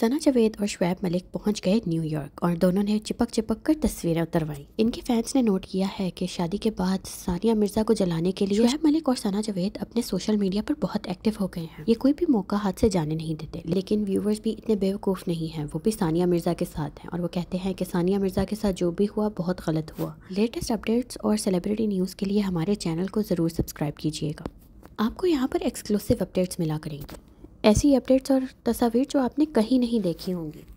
सना जावेद और शुएब मलिक पहुंच गए न्यूयॉर्क और दोनों ने चिपक चिपक कर तस्वीरें उतरवाई इनके फैंस ने नोट किया है कि शादी के बाद सानिया मिर्जा को जलाने के लिए शुएब मलिक और सना जावेद अपने सोशल मीडिया पर बहुत एक्टिव हो गए हैं ये कोई भी मौका हाथ से जाने नहीं देते लेकिन व्यूवर्स भी इतने बेवकूफ़ नहीं है वो भी सानिया मिर्जा के साथ हैं और वो कहते हैं कि सानिया मिर्जा के साथ जो भी हुआ बहुत गलत हुआ लेटेस्ट अपडेट्स और सेलिब्रिटी न्यूज़ के लिए हमारे चैनल को ज़रूर सब्सक्राइब कीजिएगा आपको यहाँ पर एक्सक्लूसिव अपडेट्स मिला करेंगे ऐसी अपडेट्स और तस्वीर जो आपने कहीं नहीं देखी होंगी